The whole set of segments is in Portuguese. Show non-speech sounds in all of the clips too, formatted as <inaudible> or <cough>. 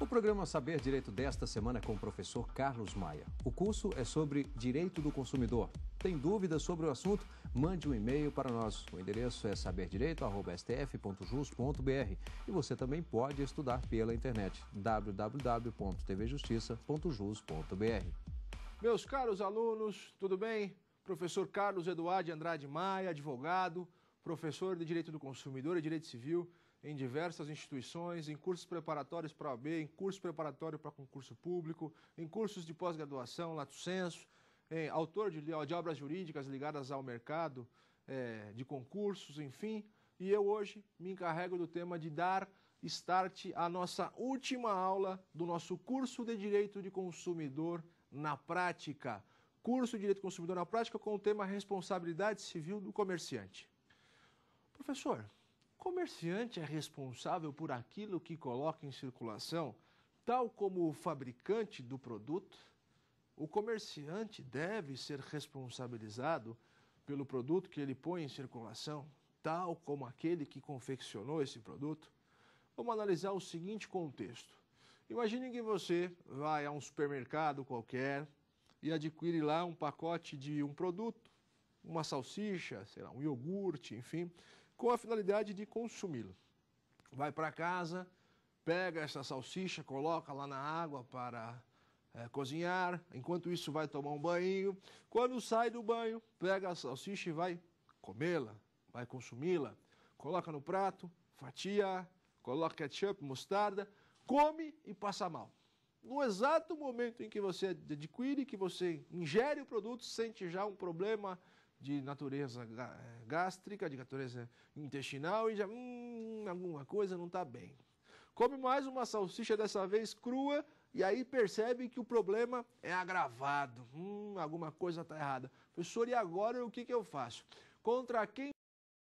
O programa Saber Direito desta semana é com o professor Carlos Maia. O curso é sobre direito do consumidor. Tem dúvidas sobre o assunto? Mande um e-mail para nós. O endereço é saberdireito.stf.jus.br e você também pode estudar pela internet www.tvjustiça.jus.br. Meus caros alunos, tudo bem? Professor Carlos Eduardo Andrade Maia, advogado, professor de Direito do Consumidor e Direito Civil em diversas instituições, em cursos preparatórios para a OAB, em curso preparatório para concurso público, em cursos de pós-graduação, lato senso, em, autor de, de, obras jurídicas ligadas ao mercado é, de concursos, enfim. E eu hoje me encarrego do tema de dar start à nossa última aula do nosso curso de Direito de Consumidor na Prática. Curso de Direito de Consumidor na Prática com o tema Responsabilidade Civil do Comerciante. Professor, comerciante é responsável por aquilo que coloca em circulação, tal como o fabricante do produto, o comerciante deve ser responsabilizado pelo produto que ele põe em circulação, tal como aquele que confeccionou esse produto? Vamos analisar o seguinte contexto. Imagine que você vai a um supermercado qualquer e adquire lá um pacote de um produto, uma salsicha, sei lá, um iogurte, enfim, com a finalidade de consumi-lo. Vai para casa, pega essa salsicha, coloca lá na água para é, cozinhar, enquanto isso vai tomar um banho. Quando sai do banho, pega a salsicha e vai comê-la, vai consumi-la. Coloca no prato, fatia, coloca ketchup, mostarda, come e passa mal. No exato momento em que você adquire, que você ingere o produto, sente já um problema de natureza eh, gástrica, de natureza intestinal e já, hum, alguma coisa não está bem. Come mais uma salsicha, dessa vez crua, e aí percebe que o problema é agravado. Hum, alguma coisa está errada. Professor, e agora o que, que eu faço? Contra quem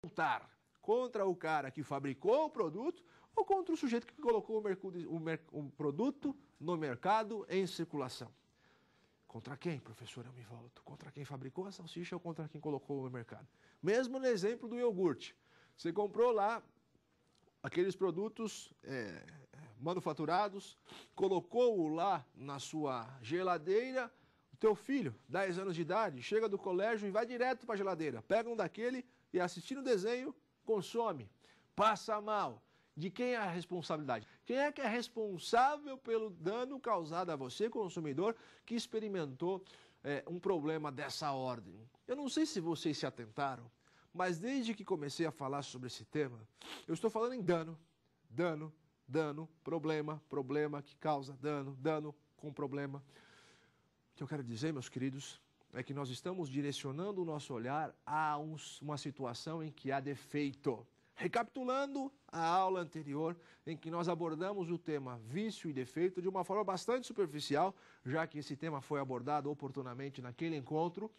lutar? Contra o cara que fabricou o produto ou contra o sujeito que colocou o, o, o produto no mercado em circulação? Contra quem, professor, eu me volto? Contra quem fabricou a salsicha ou contra quem colocou no mercado? Mesmo no exemplo do iogurte. Você comprou lá aqueles produtos é, é manufaturados, colocou-o lá na sua geladeira, o teu filho, 10 anos de idade, chega do colégio e vai direto para a geladeira, pega um daquele e assistindo o desenho, consome, passa mal. De quem é a responsabilidade? Quem é que é responsável pelo dano causado a você, consumidor, que experimentou é, um problema dessa ordem? Eu não sei se vocês se atentaram, mas desde que comecei a falar sobre esse tema, eu estou falando em dano, dano, dano, problema, problema que causa dano, dano com problema. O que eu quero dizer, meus queridos, é que nós estamos direcionando o nosso olhar a um, uma situação em que há defeito. Recapitulando a aula anterior, em que nós abordamos o tema vício e defeito de uma forma bastante superficial, já que esse tema foi abordado oportunamente naquele encontro,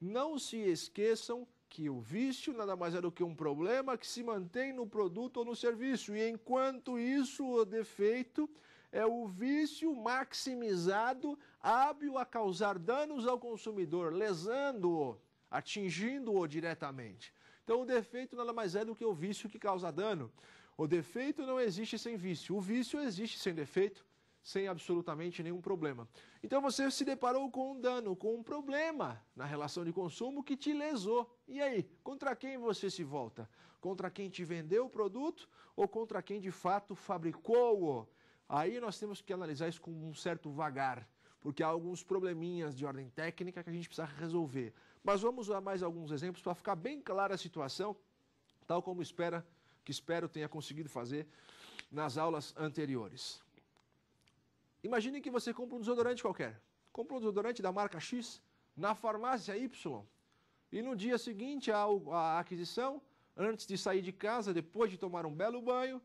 não se esqueçam que o vício nada mais é do que um problema que se mantém no produto ou no serviço, e enquanto isso, o defeito é o vício maximizado, hábil a causar danos ao consumidor, lesando-o, atingindo-o diretamente. Então, o defeito nada mais é do que o vício que causa dano. O defeito não existe sem vício. O vício existe sem defeito, sem absolutamente nenhum problema. Então, você se deparou com um dano, com um problema na relação de consumo que te lesou. E aí, contra quem você se volta? Contra quem te vendeu o produto ou contra quem de fato fabricou-o? Aí nós temos que analisar isso com um certo vagar, porque há alguns probleminhas de ordem técnica que a gente precisa resolver. Mas vamos usar mais alguns exemplos para ficar bem clara a situação, tal como espera que espero tenha conseguido fazer nas aulas anteriores. Imagine que você compra um desodorante qualquer. Compra um desodorante da marca X na farmácia Y. E no dia seguinte à aquisição, antes de sair de casa, depois de tomar um belo banho,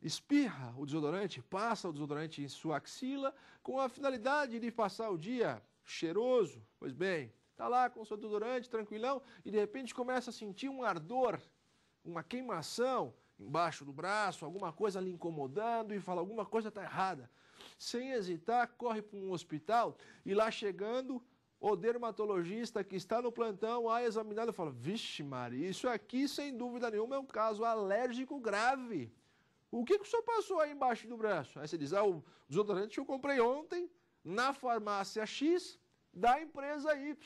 espirra o desodorante, passa o desodorante em sua axila, com a finalidade de passar o dia cheiroso. Pois bem, está lá com o seu desodorante, tranquilão, e de repente começa a sentir um ardor, uma queimação embaixo do braço, alguma coisa lhe incomodando e fala alguma coisa está errada. Sem hesitar, corre para um hospital e lá chegando, o dermatologista que está no plantão a examinado e fala: Vixe, Maria, isso aqui sem dúvida nenhuma é um caso alérgico grave. O que, que o senhor passou aí embaixo do braço? Aí você diz: Ah, o desodorante eu comprei ontem na farmácia X da empresa Y.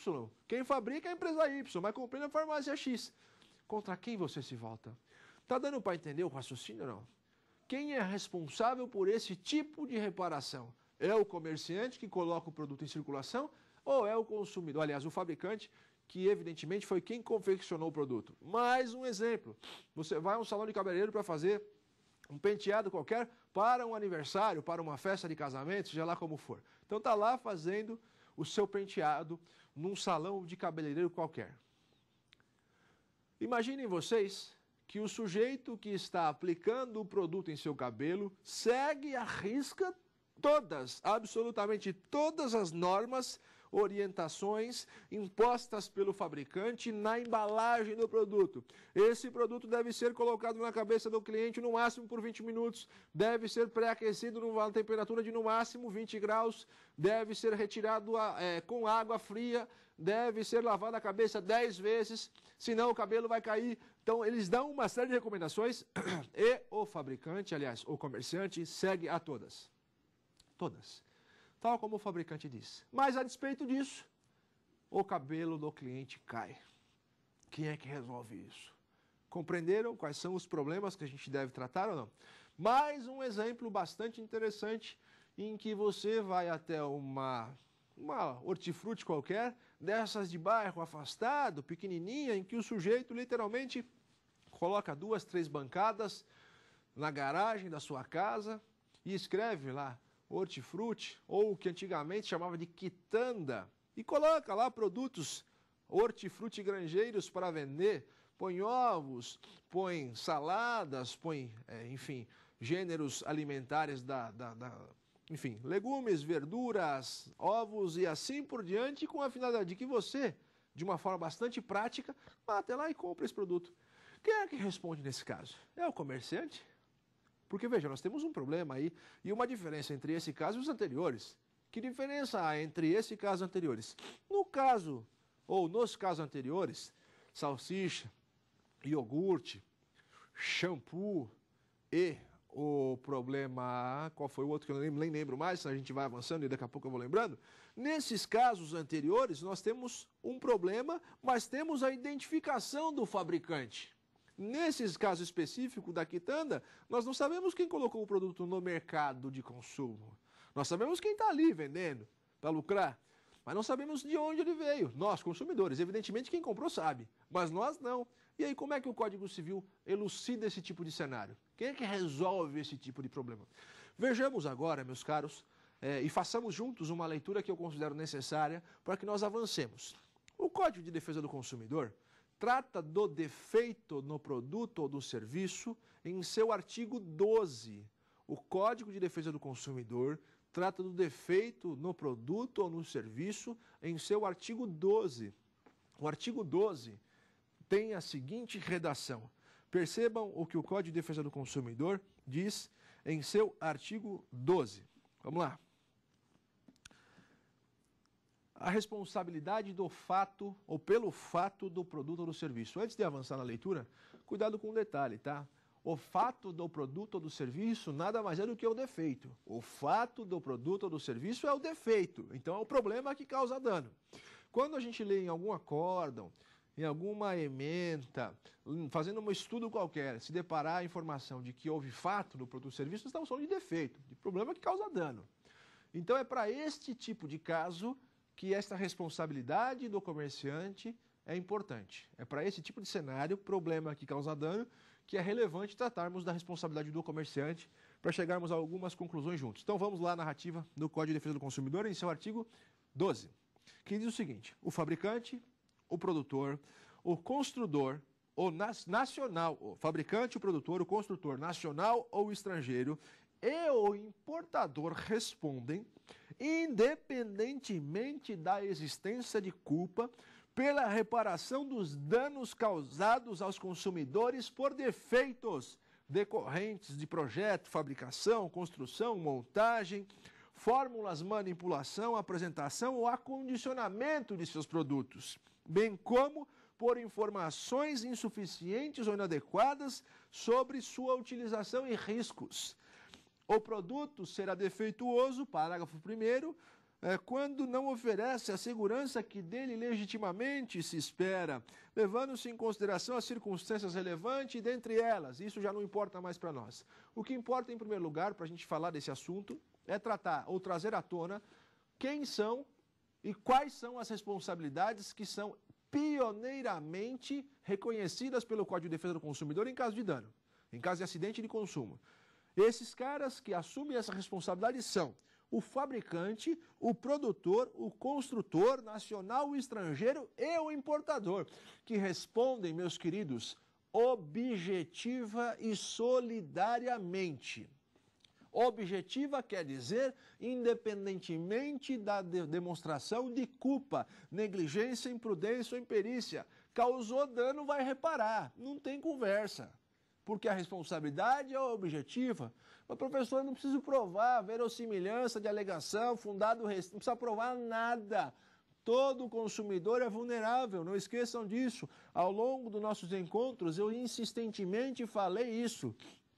Quem fabrica é a empresa Y, mas comprei na farmácia X. Contra quem você se volta? Tá dando para entender o raciocínio não? Quem é responsável por esse tipo de reparação? É o comerciante que coloca o produto em circulação ou é o consumidor? Aliás, o fabricante, que evidentemente foi quem confeccionou o produto. Mais um exemplo: você vai a um salão de cabeleireiro para fazer um penteado qualquer para um aniversário, para uma festa de casamento, seja lá como for. Então tá lá fazendo o seu penteado num salão de cabeleireiro qualquer. Imaginem vocês que o sujeito que está aplicando o produto em seu cabelo segue à risca todas, absolutamente todas as normas orientações impostas pelo fabricante na embalagem do produto. Esse produto deve ser colocado na cabeça do cliente no máximo por 20 minutos, deve ser pré-aquecido numa temperatura de no máximo 20 graus, deve ser retirado é, com água fria, deve ser lavado a cabeça 10 vezes, senão o cabelo vai cair. Então, eles dão uma série de recomendações <clears throat> e o fabricante, aliás, o comerciante, segue a todas. Todas tal como o fabricante disse. Mas a despeito disso, o cabelo do cliente cai. Quem é que resolve isso? Compreenderam quais são os problemas que a gente deve tratar ou não? Mais um exemplo bastante interessante em que você vai até uma uma hortifruti qualquer, dessas de bairro afastado, pequenininha, em que o sujeito literalmente coloca duas, três bancadas na garagem da sua casa e escreve lá hortifruti, ou o que antigamente chamava de quitanda, e coloca lá produtos hortifruti granjeiros para vender, põe ovos, põe saladas, põe, é, enfim, gêneros alimentares da, da, da, enfim, legumes, verduras, ovos e assim por diante, com a finalidade de que você, de uma forma bastante prática, vá até lá e compra esse produto. Quem é que responde nesse caso? É o comerciante? Porque, veja, nós temos um problema aí e uma diferença entre esse caso e os anteriores. Que diferença há entre esse caso e anteriores? No caso, ou nos casos anteriores, salsicha, iogurte, shampoo e o problema. Qual foi o outro que eu nem, nem lembro mais? A gente vai avançando e daqui a pouco eu vou lembrando. Nesses casos anteriores, nós temos um problema, mas temos a identificação do fabricante. Nesses casos específicos da quitanda, nós não sabemos quem colocou o produto no mercado de consumo. Nós sabemos quem está ali vendendo para lucrar, mas não sabemos de onde ele veio. Nós, consumidores, evidentemente quem comprou sabe, mas nós não. E aí, como é que o Código Civil elucida esse tipo de cenário? Quem é que resolve esse tipo de problema? Vejamos agora, meus caros, é, e façamos juntos uma leitura que eu considero necessária para que nós avancemos. O Código de Defesa do Consumidor trata do defeito no produto ou do serviço em seu artigo 12. O Código de Defesa do Consumidor trata do defeito no produto ou no serviço em seu artigo 12. O artigo 12 tem a seguinte redação. Percebam o que o Código de Defesa do Consumidor diz em seu artigo 12. Vamos lá a responsabilidade do fato ou pelo fato do produto ou do serviço. Antes de avançar na leitura, cuidado com um detalhe, tá? O fato do produto ou do serviço nada mais é do que o defeito. O fato do produto ou do serviço é o defeito, então é o problema que causa dano. Quando a gente lê em algum acórdão, em alguma ementa, fazendo um estudo qualquer, se deparar a informação de que houve fato no produto ou serviço, estamos falando de defeito, de problema que causa dano. Então é para este tipo de caso que esta responsabilidade do comerciante é importante. É para esse tipo de cenário, problema que causa dano, que é relevante tratarmos da responsabilidade do comerciante para chegarmos a algumas conclusões juntos. Então vamos lá, narrativa do Código de Defesa do Consumidor, em seu artigo 12, que diz o seguinte: o fabricante, o produtor, o construtor, o nacional, o fabricante, o produtor, o construtor nacional ou estrangeiro e o importador respondem, independentemente da existência de culpa, pela reparação dos danos causados aos consumidores por defeitos decorrentes de projeto, fabricação, construção, montagem, fórmulas, manipulação, apresentação ou acondicionamento de seus produtos, bem como por informações insuficientes ou inadequadas sobre sua utilização e riscos. O produto será defeituoso, parágrafo 1 é, quando não oferece a segurança que dele legitimamente se espera, levando-se em consideração as circunstâncias relevantes, e dentre elas, isso já não importa mais para nós. O que importa, em primeiro lugar, para a gente falar desse assunto, é tratar ou trazer à tona quem são e quais são as responsabilidades que são pioneiramente reconhecidas pelo Código de Defesa do Consumidor em caso de dano, em caso de acidente de consumo. Esses caras que assumem essa responsabilidade são o fabricante, o produtor, o construtor, nacional, o estrangeiro e o importador, que respondem, meus queridos, objetiva e solidariamente. Objetiva quer dizer independentemente da de demonstração de culpa, negligência, imprudência ou imperícia. Causou dano, vai reparar. Não tem conversa porque a responsabilidade é objetiva. Mas, professor, eu não preciso provar verossimilhança de alegação, fundado, não precisa provar nada. Todo consumidor é vulnerável, não esqueçam disso. Ao longo dos nossos encontros, eu insistentemente falei isso.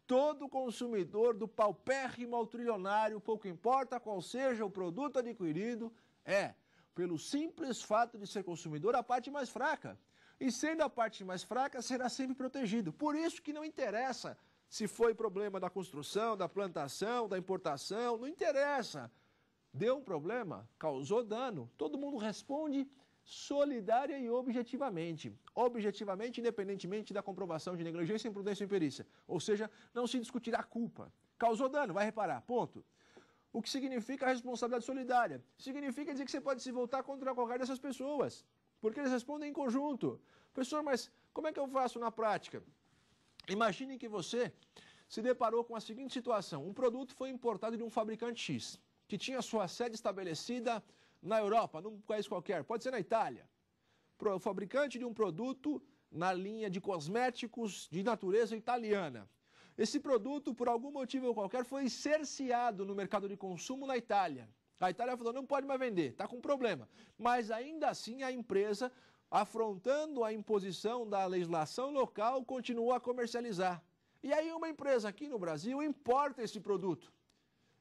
Todo consumidor, do paupérrimo ao trilionário, pouco importa qual seja o produto adquirido, é, pelo simples fato de ser consumidor, a parte mais fraca. E sendo a parte mais fraca, será sempre protegido. Por isso que não interessa se foi problema da construção, da plantação, da importação, não interessa. Deu um problema, causou dano, todo mundo responde solidária e objetivamente. Objetivamente, independentemente da comprovação de negligência, imprudência ou imperícia. Ou seja, não se discutirá a culpa. Causou dano, vai reparar, ponto. O que significa a responsabilidade solidária? Significa dizer que você pode se voltar contra qualquer dessas pessoas porque eles respondem em conjunto. Professor, mas como é que eu faço na prática? Imagine que você se deparou com a seguinte situação: um produto foi importado de um fabricante X, que tinha sua sede estabelecida na Europa, num país qualquer, pode ser na Itália. O fabricante de um produto na linha de cosméticos de natureza italiana. Esse produto, por algum motivo ou qualquer, foi cerceado no mercado de consumo na Itália. A Itália falou: não pode mais vender, está com problema. Mas ainda assim a empresa, afrontando a imposição da legislação local, continua a comercializar. E aí uma empresa aqui no Brasil importa esse produto,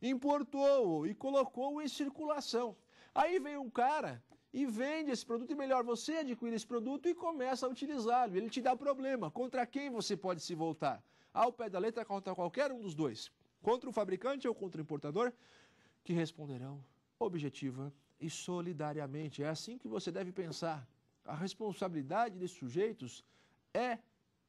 importou-o e colocou-o em circulação. Aí vem um cara e vende esse produto, e melhor, você adquire esse produto e começa a utilizá-lo. Ele te dá problema. Contra quem você pode se voltar? Ao pé da letra, contra qualquer um dos dois. Contra o fabricante ou contra o importador? que responderão objetiva e solidariamente. É assim que você deve pensar. A responsabilidade desses sujeitos é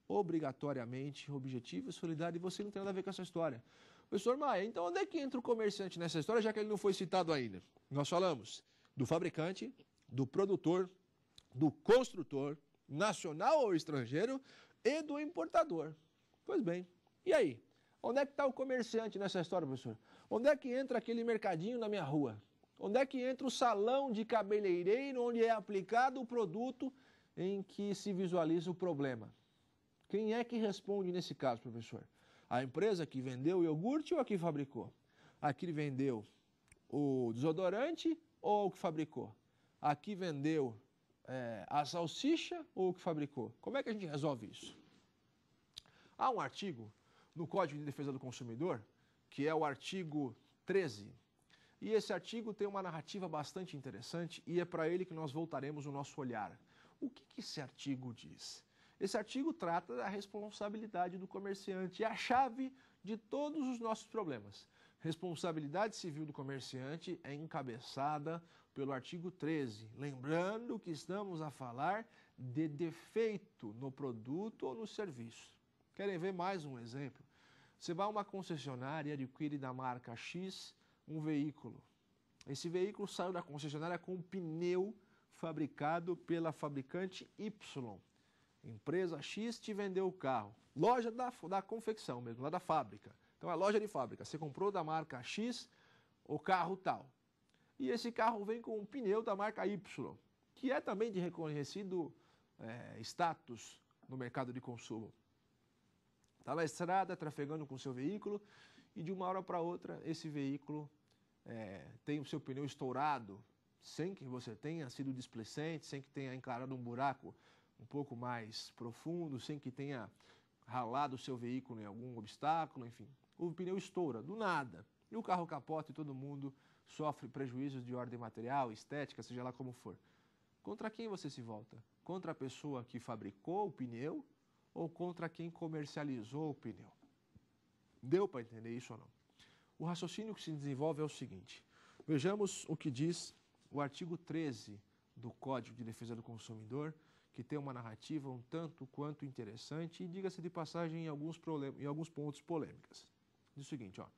obrigatoriamente objetiva e solidária, e você não tem nada a ver com essa história. Professor Maia, então onde é que entra o comerciante nessa história, já que ele não foi citado ainda? Nós falamos do fabricante, do produtor, do construtor, nacional ou estrangeiro, e do importador. Pois bem, e aí? Onde é que está o comerciante nessa história, professor? Onde é que entra aquele mercadinho na minha rua? Onde é que entra o salão de cabeleireiro onde é aplicado o produto em que se visualiza o problema? Quem é que responde nesse caso, professor? A empresa que vendeu o iogurte ou a que fabricou? A que vendeu o desodorante ou o que fabricou? A que vendeu é, a salsicha ou o que fabricou? Como é que a gente resolve isso? Há um artigo no Código de Defesa do Consumidor, que é o artigo 13. E esse artigo tem uma narrativa bastante interessante e é para ele que nós voltaremos o nosso olhar. O que, que esse artigo diz? Esse artigo trata da responsabilidade do comerciante, é a chave de todos os nossos problemas. Responsabilidade civil do comerciante é encabeçada pelo artigo 13. Lembrando que estamos a falar de defeito no produto ou no serviço. Querem ver mais um exemplo? Você vai a uma concessionária e adquire da marca X um veículo. Esse veículo saiu da concessionária com um pneu fabricado pela fabricante Y. Empresa X te vendeu o carro. Loja da, da confecção mesmo, lá da fábrica. Então é loja de fábrica. Você comprou da marca X o carro tal. E esse carro vem com um pneu da marca Y, que é também de reconhecido é, status no mercado de consumo. Está na estrada, trafegando com o seu veículo e de uma hora para outra esse veículo é, tem o seu pneu estourado, sem que você tenha sido displicente, sem que tenha encarado um buraco um pouco mais profundo, sem que tenha ralado o seu veículo em algum obstáculo, enfim. O pneu estoura, do nada. E o carro capota e todo mundo sofre prejuízos de ordem material, estética, seja lá como for. Contra quem você se volta? Contra a pessoa que fabricou o pneu ou contra quem comercializou o pneu. Deu para entender isso ou não? O raciocínio que se desenvolve é o seguinte: vejamos o que diz o artigo 13 do Código de Defesa do Consumidor, que tem uma narrativa um tanto quanto interessante e, diga-se de passagem, em alguns, em alguns pontos polêmicas. Diz o seguinte: ó,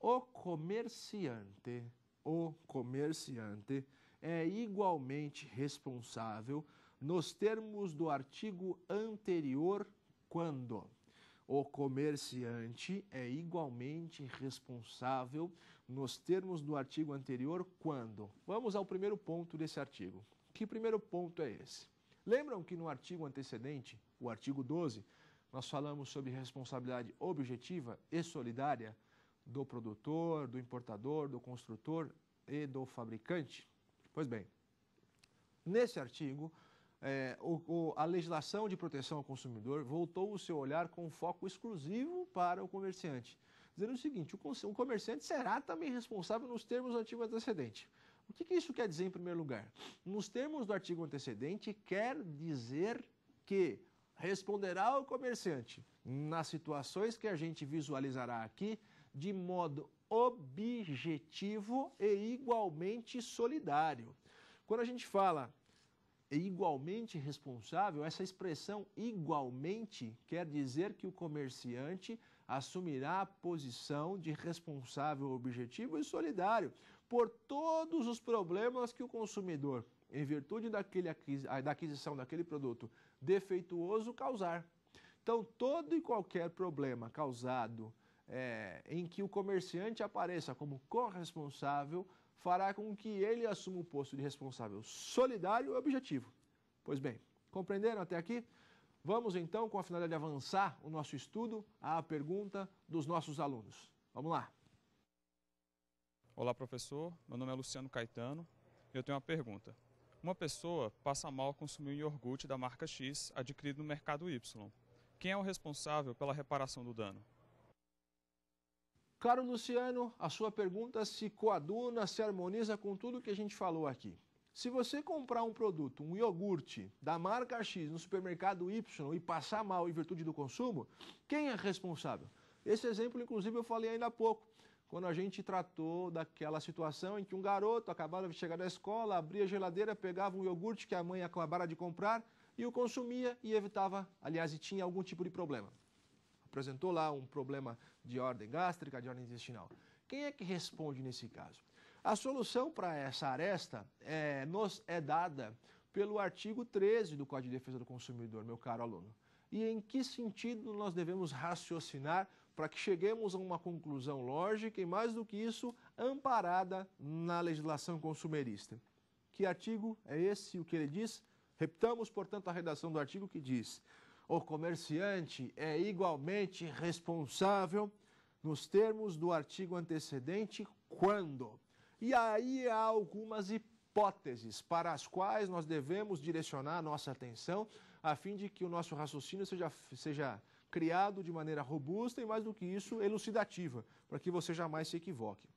o comerciante, o comerciante é igualmente responsável nos termos do artigo anterior, quando o comerciante é igualmente responsável nos termos do artigo anterior quando. Vamos ao primeiro ponto desse artigo. Que primeiro ponto é esse? Lembram que no artigo antecedente, o artigo 12, nós falamos sobre responsabilidade objetiva e solidária do produtor, do importador, do construtor e do fabricante? Pois bem, nesse artigo, é, o, o, a legislação de proteção ao consumidor voltou o seu olhar com foco exclusivo para o comerciante, dizendo o seguinte: o, o comerciante será também responsável nos termos do artigo antecedente. O que, que isso quer dizer, em primeiro lugar? Nos termos do artigo antecedente, quer dizer que responderá o comerciante nas situações que a gente visualizará aqui de modo objetivo e igualmente solidário. Quando a gente fala é igualmente responsável, essa expressão igualmente quer dizer que o comerciante assumirá a posição de responsável objetivo e solidário por todos os problemas que o consumidor, em virtude daquele aquisi da aquisição daquele produto defeituoso, causar. Então, todo e qualquer problema causado é, em que o comerciante apareça como corresponsável fará com que ele assuma um posto de responsável solidário e objetivo. Pois bem, compreenderam até aqui? Vamos então, com a finalidade de avançar o nosso estudo, à pergunta dos nossos alunos. Vamos lá. Olá, professor. Meu nome é Luciano Caetano. Eu tenho uma pergunta. Uma pessoa passa mal ao consumir um iogurte da marca X adquirido no mercado Y. Quem é o responsável pela reparação do dano? Caro Luciano, a sua pergunta se coaduna, se harmoniza com tudo que a gente falou aqui. Se você comprar um produto, um iogurte da marca X no supermercado Y e passar mal em virtude do consumo, quem é responsável? Esse exemplo, inclusive, eu falei ainda há pouco, quando a gente tratou daquela situação em que um garoto acabava de chegar da escola, abria a geladeira, pegava um iogurte que a mãe acabara de comprar e o consumia e evitava, aliás, e tinha algum tipo de problema apresentou lá um problema de ordem gástrica, de ordem intestinal. Quem é que responde nesse caso? A solução para essa aresta é, nos é dada pelo artigo 13 do Código de Defesa do Consumidor, meu caro aluno. E em que sentido nós devemos raciocinar para que cheguemos a uma conclusão lógica e, mais do que isso, amparada na legislação consumerista? Que artigo é esse? O que ele diz? Repitamos, portanto, a redação do artigo que diz: o comerciante é igualmente responsável nos termos do artigo antecedente quando. E aí há algumas hipóteses para as quais nós devemos direcionar a nossa atenção a fim de que o nosso raciocínio seja, seja criado de maneira robusta e, mais do que isso, elucidativa, para que você jamais se equivoque.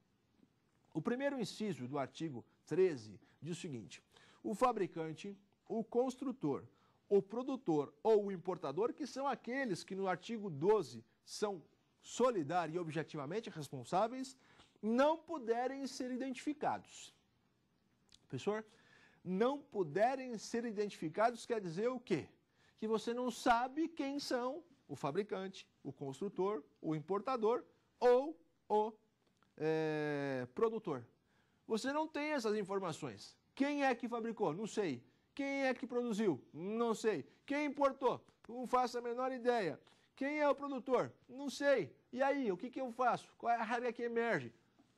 O primeiro inciso do artigo 13 diz o seguinte: o fabricante, o construtor o produtor ou o importador, que são aqueles que no artigo 12 são solidários e objetivamente responsáveis, não puderem ser identificados. Professor, não puderem ser identificados quer dizer o quê? Que você não sabe quem são o fabricante, o construtor, o importador ou o é, produtor. Você não tem essas informações. Quem é que fabricou? Não sei. Quem é que produziu? Não sei. Quem importou? Não faço a menor ideia. Quem é o produtor? Não sei. E aí, o que, que eu faço? Qual é a área que emerge?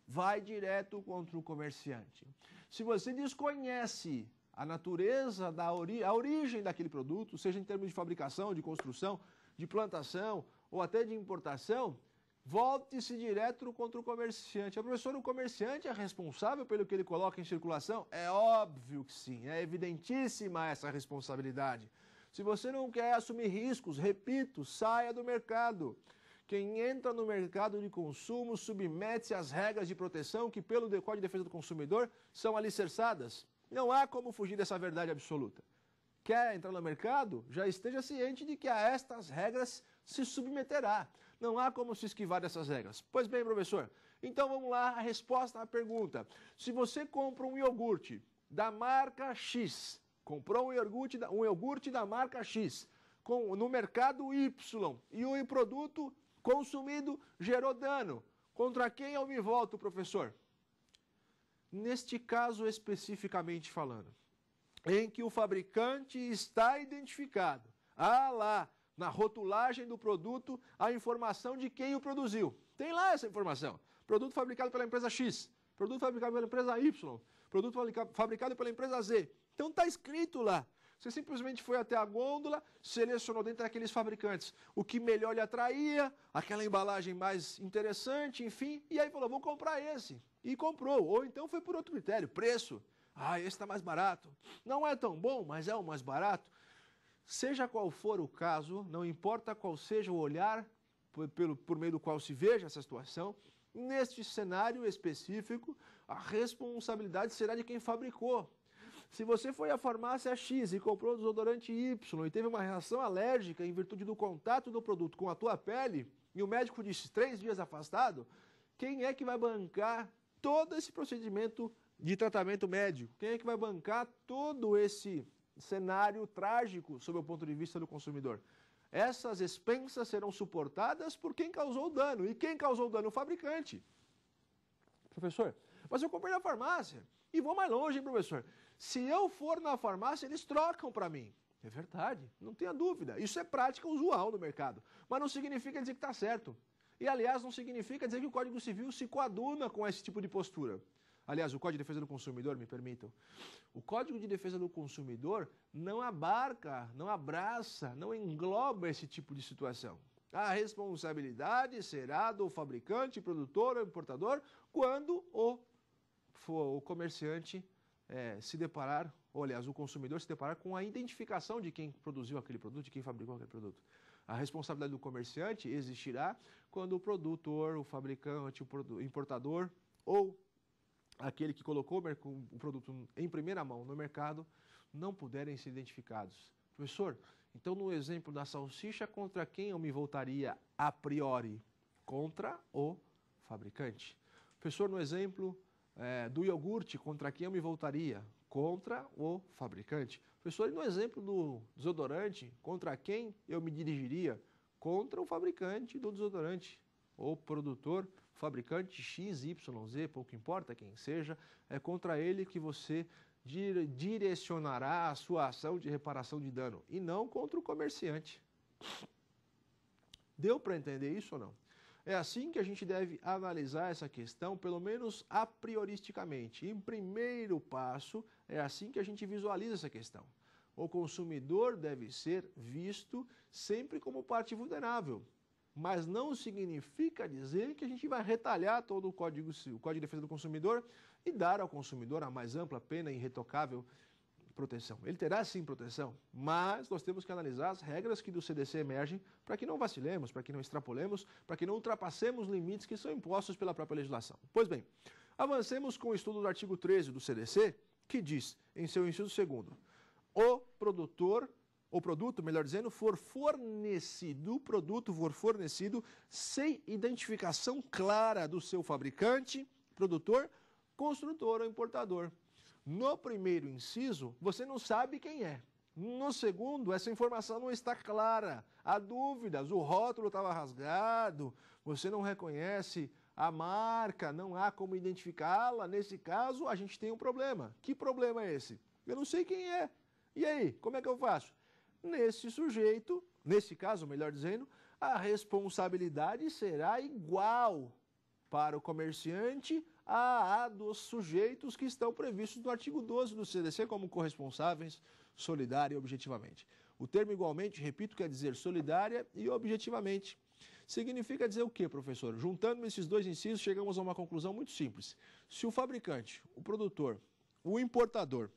Vai direto contra o comerciante. Se você desconhece a natureza, da ori a origem daquele produto, seja em termos de fabricação, de construção, de plantação ou até de importação, volte-se direto contra o comerciante. A professora, o comerciante é responsável pelo que ele coloca em circulação? É óbvio que sim, é evidentíssima essa responsabilidade. Se você não quer assumir riscos, repito, saia do mercado. Quem entra no mercado de consumo submete-se às regras de proteção que, pelo Código de Defesa do Consumidor, são alicerçadas. Não há como fugir dessa verdade absoluta quer entrar no mercado, já esteja ciente de que a estas regras se submeterá. Não há como se esquivar dessas regras. Pois bem, professor, então vamos lá a resposta à pergunta. Se você compra um iogurte da marca X, comprou um iogurte da, um iogurte da marca X com, no mercado Y e o produto consumido gerou dano, contra quem eu me volto, professor? Neste caso especificamente falando em que o fabricante está identificado. Ah lá, na rotulagem do produto, a informação de quem o produziu. Tem lá essa informação. Produto fabricado pela empresa X, produto fabricado pela empresa Y, produto fabricado pela empresa Z. Então está escrito lá. Você simplesmente foi até a gôndola, selecionou dentre aqueles fabricantes o que melhor lhe atraía, aquela embalagem mais interessante, enfim, e aí falou: vou comprar esse. E comprou. Ou então foi por outro critério, preço. Ah, esse está mais barato. Não é tão bom, mas é o mais barato. Seja qual for o caso, não importa qual seja o olhar por, pelo, por meio do qual se veja essa situação, neste cenário específico, a responsabilidade será de quem fabricou. Se você foi à farmácia X e comprou o desodorante Y e teve uma reação alérgica em virtude do contato do produto com a tua pele, e o médico disse três dias afastado, quem é que vai bancar todo esse procedimento de tratamento médico. Quem é que vai bancar todo esse cenário trágico sob o ponto de vista do consumidor? Essas expensas serão suportadas por quem causou o dano. E quem causou o dano? O fabricante. Professor, mas eu comprei na farmácia. E vou mais longe, hein, professor? Se eu for na farmácia, eles trocam para mim. É verdade, não tenha dúvida. Isso é prática usual no mercado. Mas não significa dizer que está certo. E, aliás, não significa dizer que o Código Civil se coaduna com esse tipo de postura. Aliás, o Código de Defesa do Consumidor, me permitam. O Código de Defesa do Consumidor não abarca, não abraça, não engloba esse tipo de situação. A responsabilidade será do fabricante, produtor ou importador quando o, o comerciante é, se deparar, ou aliás, o consumidor se deparar com a identificação de quem produziu aquele produto, de quem fabricou aquele produto. A responsabilidade do comerciante existirá quando o produtor, o fabricante, o importador ou aquele que colocou o produto em primeira mão no mercado não puderem ser identificados. Professor, então no exemplo da salsicha, contra quem eu me voltaria a priori? Contra o fabricante. Professor, no exemplo é, do iogurte, contra quem eu me voltaria? Contra o fabricante. Professor, e no exemplo do desodorante, contra quem eu me dirigiria? Contra o fabricante do desodorante, ou produtor fabricante XYZ, pouco importa quem seja, é contra ele que você direcionará a sua ação de reparação de dano e não contra o comerciante. Deu para entender isso ou não? É assim que a gente deve analisar essa questão, pelo menos a prioristicamente. Em primeiro passo, é assim que a gente visualiza essa questão. O consumidor deve ser visto sempre como parte vulnerável, mas não significa dizer que a gente vai retalhar todo o Código, o Código de Defesa do Consumidor e dar ao consumidor a mais ampla pena irretocável proteção. Ele terá sim proteção, mas nós temos que analisar as regras que do CDC emergem para que não vacilemos, para que não extrapolemos, para que não ultrapassemos limites que são impostos pela própria legislação. Pois bem, avancemos com o estudo do artigo 13 do CDC, que diz, em seu inciso segundo, o produtor o produto, melhor dizendo, for fornecido, o produto for fornecido sem identificação clara do seu fabricante, produtor, construtor ou importador. No primeiro inciso, você não sabe quem é. No segundo, essa informação não está clara. Há dúvidas, o rótulo estava rasgado, você não reconhece a marca, não há como identificá-la. Nesse caso, a gente tem um problema. Que problema é esse? Eu não sei quem é. E aí, como é que eu faço? nesse sujeito, nesse caso, melhor dizendo, a responsabilidade será igual para o comerciante à dos sujeitos que estão previstos no artigo 12 do CDC como corresponsáveis, solidária e objetivamente. O termo igualmente, repito, quer dizer solidária e objetivamente. Significa dizer o que, professor? Juntando esses dois incisos, chegamos a uma conclusão muito simples. Se o fabricante, o produtor, o importador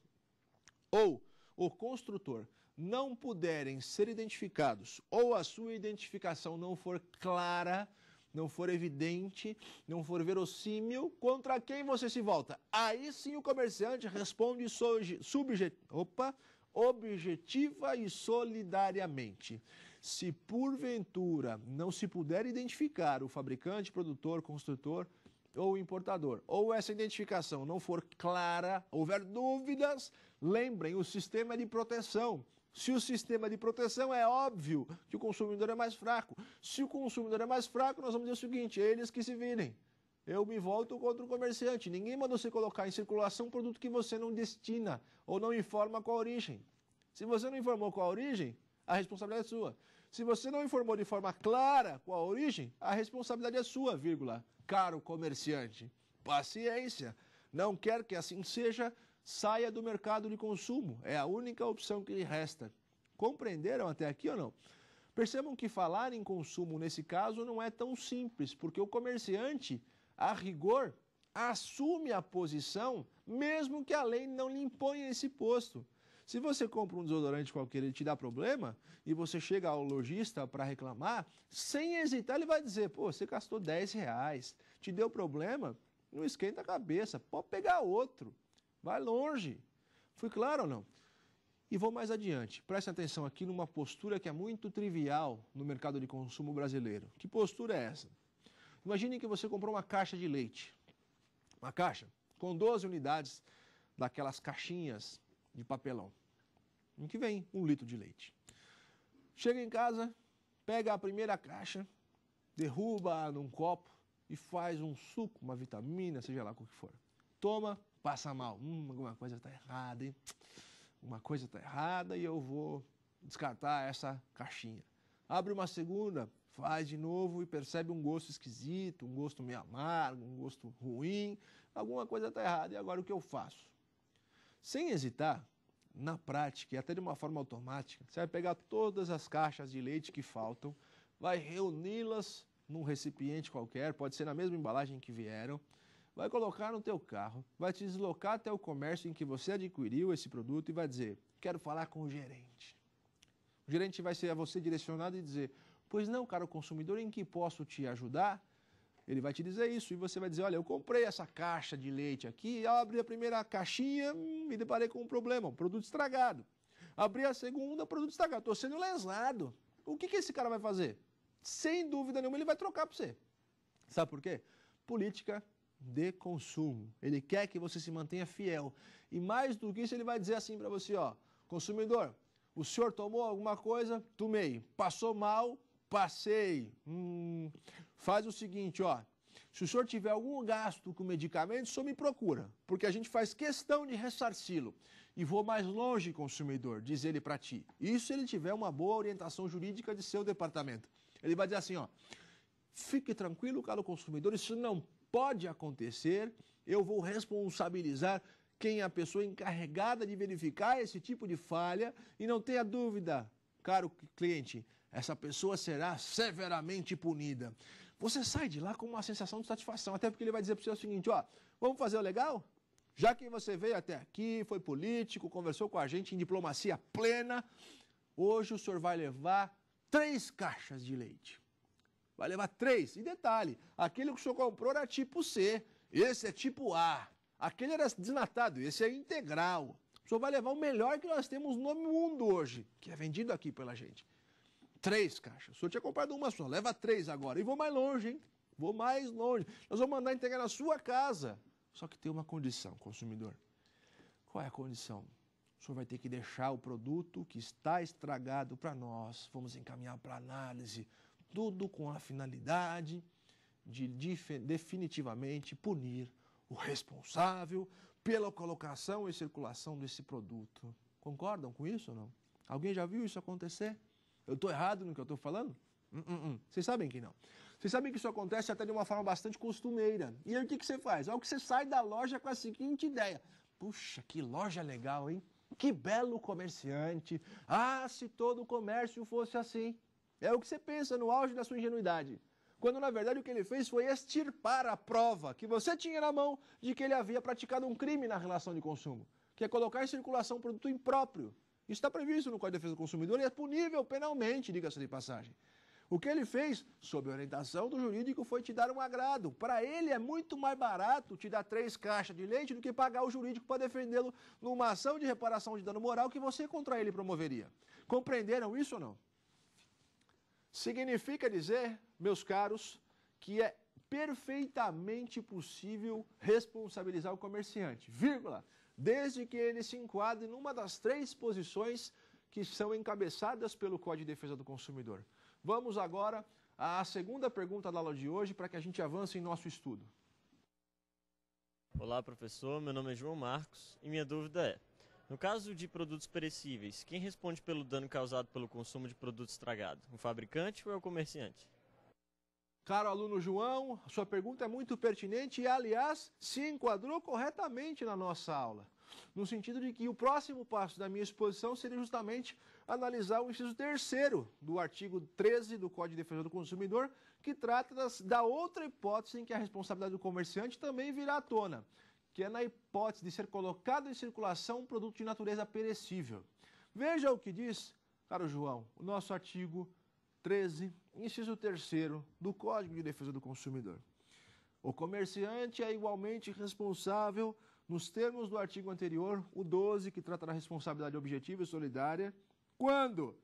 ou o construtor não puderem ser identificados ou a sua identificação não for clara, não for evidente, não for verossímil, contra quem você se volta? Aí sim o comerciante responde subjet... Opa, objetiva e solidariamente. Se porventura não se puder identificar o fabricante, produtor, construtor ou importador, ou essa identificação não for clara, houver dúvidas, lembrem, o sistema é de proteção se o sistema de proteção é óbvio que o consumidor é mais fraco. Se o consumidor é mais fraco, nós vamos dizer o seguinte: é eles que se virem. Eu me volto contra o comerciante. Ninguém mandou você colocar em circulação um produto que você não destina ou não informa qual a origem. Se você não informou qual a origem, a responsabilidade é sua. Se você não informou de forma clara qual a origem, a responsabilidade é sua, vírgula. Caro comerciante, paciência. Não quer que assim seja, saia do mercado de consumo. É a única opção que lhe resta. Compreenderam até aqui ou não? Percebam que falar em consumo nesse caso não é tão simples, porque o comerciante, a rigor, assume a posição, mesmo que a lei não lhe imponha esse posto. Se você compra um desodorante qualquer e te dá problema, e você chega ao lojista para reclamar, sem hesitar ele vai dizer, pô, você gastou 10 reais, te deu problema, não esquenta a cabeça, pode pegar outro. Vai longe. Fui claro ou não? E vou mais adiante. Preste atenção aqui numa postura que é muito trivial no mercado de consumo brasileiro. Que postura é essa? Imagine que você comprou uma caixa de leite. Uma caixa com 12 unidades daquelas caixinhas de papelão. Em que vem um litro de leite. Chega em casa, pega a primeira caixa, derruba num copo e faz um suco, uma vitamina, seja lá o que for. Toma, passa mal. Hum, alguma coisa está errada, hein? Uma coisa está errada e eu vou descartar essa caixinha. Abre uma segunda, faz de novo e percebe um gosto esquisito, um gosto meio amargo, um gosto ruim, alguma coisa está errada. E agora o que eu faço? Sem hesitar, na prática e até de uma forma automática, você vai pegar todas as caixas de leite que faltam, vai reuni-las num recipiente qualquer, pode ser na mesma embalagem que vieram, vai colocar no teu carro, vai te deslocar até o comércio em que você adquiriu esse produto e vai dizer, quero falar com o gerente. O gerente vai ser a você direcionado e dizer, pois não, cara, o consumidor, em que posso te ajudar? Ele vai te dizer isso e você vai dizer, olha, eu comprei essa caixa de leite aqui, abri a primeira caixinha, hum, me deparei com um problema, um produto estragado. Abri a segunda, produto estragado, estou sendo lesado. O que, que esse cara vai fazer? Sem dúvida nenhuma, ele vai trocar para você. Sabe por quê? Política de consumo. Ele quer que você se mantenha fiel. E mais do que isso, ele vai dizer assim para você, ó, consumidor, o senhor tomou alguma coisa? Tomei. Passou mal? Passei. Hum, faz o seguinte, ó, se o senhor tiver algum gasto com medicamento, o senhor me procura, porque a gente faz questão de ressarci-lo. E vou mais longe, consumidor, diz ele para ti. Isso se ele tiver uma boa orientação jurídica de seu departamento. Ele vai dizer assim, ó, fique tranquilo, caro consumidor, isso não pode acontecer, eu vou responsabilizar quem é a pessoa encarregada de verificar esse tipo de falha e não tenha dúvida, caro cliente, essa pessoa será severamente punida. Você sai de lá com uma sensação de satisfação, até porque ele vai dizer para você o seguinte, ó, vamos fazer o legal? Já que você veio até aqui, foi político, conversou com a gente em diplomacia plena, hoje o senhor vai levar três caixas de leite vai levar três. E detalhe, aquele que o senhor comprou era tipo C, esse é tipo A. Aquele era desnatado, esse é integral. O senhor vai levar o melhor que nós temos no mundo hoje, que é vendido aqui pela gente. Três caixas. O senhor tinha comprado uma só, leva três agora. E vou mais longe, hein? Vou mais longe. Nós vamos mandar entregar na sua casa. Só que tem uma condição, consumidor. Qual é a condição? O senhor vai ter que deixar o produto que está estragado para nós. Vamos encaminhar para análise tudo com a finalidade de definitivamente punir o responsável pela colocação e circulação desse produto. Concordam com isso ou não? Alguém já viu isso acontecer? Eu estou errado no que eu estou falando? Uh -uh. Vocês sabem que não. Vocês sabem que isso acontece até de uma forma bastante costumeira. E aí o que, que você faz? O que você sai da loja com a seguinte ideia. Puxa, que loja legal, hein? Que belo comerciante. Ah, se todo o comércio fosse assim. É o que você pensa no auge da sua ingenuidade. Quando na verdade o que ele fez foi extirpar a prova que você tinha na mão de que ele havia praticado um crime na relação de consumo, que é colocar em circulação um produto impróprio. Isso está previsto no Código de Defesa do Consumidor e é punível penalmente, diga-se de passagem. O que ele fez, sob orientação do jurídico, foi te dar um agrado. Para ele é muito mais barato te dar três caixas de leite do que pagar o jurídico para defendê-lo numa ação de reparação de dano moral que você contra ele promoveria. Compreenderam isso ou não? Significa dizer, meus caros, que é perfeitamente possível responsabilizar o comerciante, vírgula, desde que ele se enquadre numa das três posições que são encabeçadas pelo Código de Defesa do Consumidor. Vamos agora à segunda pergunta da aula de hoje para que a gente avance em nosso estudo. Olá, professor. Meu nome é João Marcos e minha dúvida é: no caso de produtos perecíveis, quem responde pelo dano causado pelo consumo de produto estragado? O fabricante ou é o comerciante? Caro aluno João, sua pergunta é muito pertinente e, aliás, se enquadrou corretamente na nossa aula. No sentido de que o próximo passo da minha exposição seria justamente analisar o inciso terceiro do artigo 13 do Código de Defesa do Consumidor, que trata das, da outra hipótese em que a responsabilidade do comerciante também virá à tona que é na hipótese de ser colocado em circulação um produto de natureza perecível. Veja o que diz, caro João, o nosso artigo 13, inciso 3 do Código de Defesa do Consumidor. O comerciante é igualmente responsável, nos termos do artigo anterior, o 12, que trata da responsabilidade objetiva e solidária, quando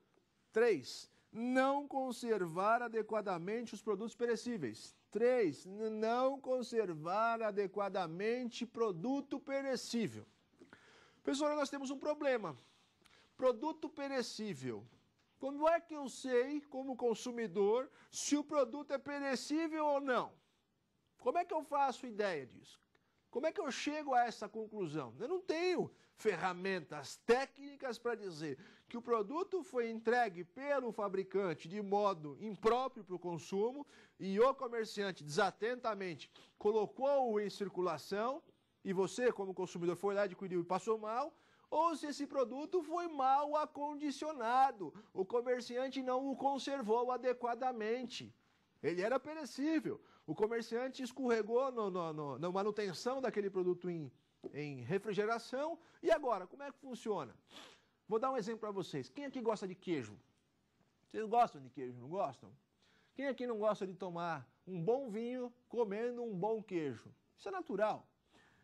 3. Não conservar adequadamente os produtos perecíveis. 3. Não conservar adequadamente produto perecível. Pessoal, nós temos um problema. Produto perecível. Como é que eu sei, como consumidor, se o produto é perecível ou não? Como é que eu faço ideia disso? Como é que eu chego a essa conclusão? Eu não tenho ferramentas técnicas para dizer que o produto foi entregue pelo fabricante de modo impróprio para o consumo e o comerciante desatentamente colocou-o em circulação e você, como consumidor, foi lá, adquiriu e passou mal, ou se esse produto foi mal acondicionado, o comerciante não o conservou adequadamente. Ele era perecível. O comerciante escorregou no, no, no, na manutenção daquele produto em em refrigeração. E agora, como é que funciona? Vou dar um exemplo para vocês. Quem aqui gosta de queijo? Vocês gostam de queijo, não gostam? Quem aqui não gosta de tomar um bom vinho comendo um bom queijo? Isso é natural.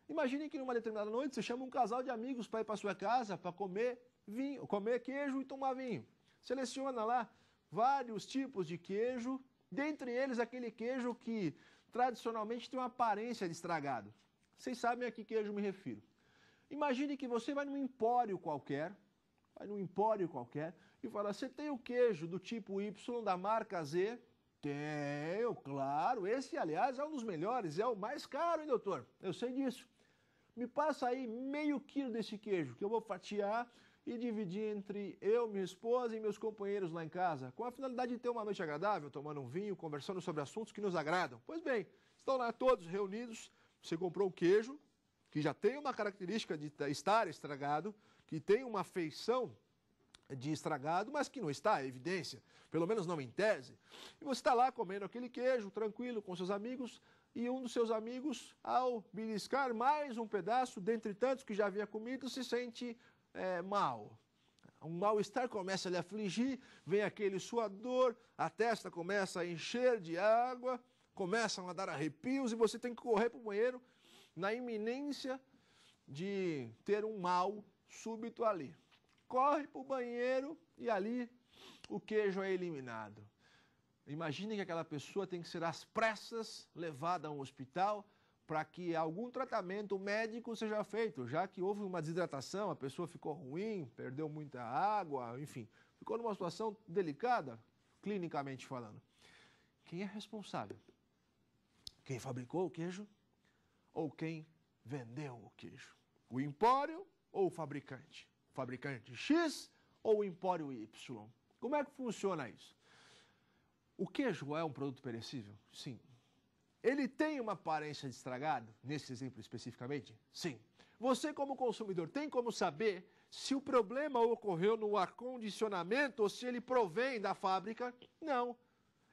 Imagine que numa determinada noite você chama um casal de amigos para ir para sua casa para comer vinho, comer queijo e tomar vinho. Seleciona lá vários tipos de queijo, dentre eles aquele queijo que tradicionalmente tem uma aparência de estragado. Vocês sabem a que queijo me refiro. Imagine que você vai num empório qualquer, vai num empório qualquer e fala: "Você tem o queijo do tipo Y da marca Z?" Tenho, claro. Esse, aliás, é um dos melhores, é o mais caro, hein, doutor? Eu sei disso. Me passa aí meio quilo desse queijo, que eu vou fatiar e dividir entre eu, minha esposa e meus companheiros lá em casa, com a finalidade de ter uma noite agradável, tomando um vinho, conversando sobre assuntos que nos agradam. Pois bem, estão lá todos reunidos você comprou um queijo, que já tem uma característica de estar estragado, que tem uma feição de estragado, mas que não está, é evidência, pelo menos não em tese. E você está lá comendo aquele queijo, tranquilo, com seus amigos, e um dos seus amigos, ao beliscar mais um pedaço, dentre tantos que já havia comido, se sente é, mal. Um mal-estar começa a lhe afligir, vem aquele suador, a testa começa a encher de água, começam a dar arrepios e você tem que correr para o banheiro na iminência de ter um mal súbito ali. Corre para o banheiro e ali o queijo é eliminado. Imagine que aquela pessoa tem que ser às pressas levada a um hospital para que algum tratamento médico seja feito, já que houve uma desidratação, a pessoa ficou ruim, perdeu muita água, enfim, ficou numa situação delicada, clinicamente falando. Quem é responsável? Quem fabricou o queijo ou quem vendeu o queijo? O empório ou o fabricante? O fabricante X ou o empório Y? Como é que funciona isso? O queijo é um produto perecível? Sim. Ele tem uma aparência de estragado, nesse exemplo especificamente? Sim. Você, como consumidor, tem como saber se o problema ocorreu no acondicionamento ou se ele provém da fábrica? Não.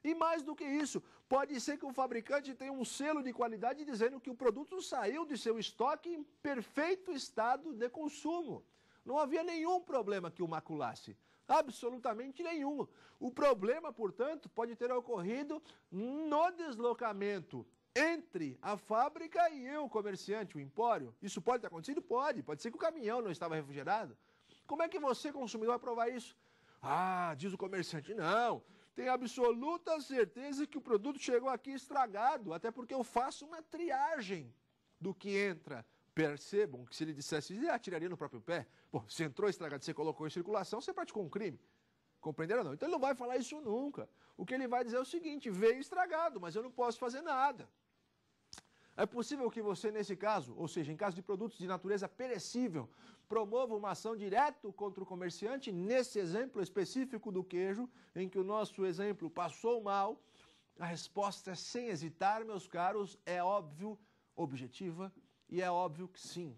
E mais do que isso, Pode ser que o fabricante tenha um selo de qualidade dizendo que o produto saiu de seu estoque em perfeito estado de consumo. Não havia nenhum problema que o maculasse. Absolutamente nenhum. O problema, portanto, pode ter ocorrido no deslocamento entre a fábrica e eu, o comerciante, o empório. Isso pode ter acontecido? Pode. Pode ser que o caminhão não estava refrigerado. Como é que você, consumidor, vai provar isso? Ah, diz o comerciante, não, tenho absoluta certeza que o produto chegou aqui estragado, até porque eu faço uma triagem do que entra. Percebam que se ele dissesse isso, ele atiraria no próprio pé. Bom, se entrou estragado, você colocou em circulação, você praticou um crime. Compreenderam ou não? Então ele não vai falar isso nunca. O que ele vai dizer é o seguinte: veio estragado, mas eu não posso fazer nada. É possível que você, nesse caso, ou seja, em caso de produtos de natureza perecível, promova uma ação direta contra o comerciante, nesse exemplo específico do queijo, em que o nosso exemplo passou mal, a resposta, é sem hesitar, meus caros, é óbvio, objetiva e é óbvio que sim.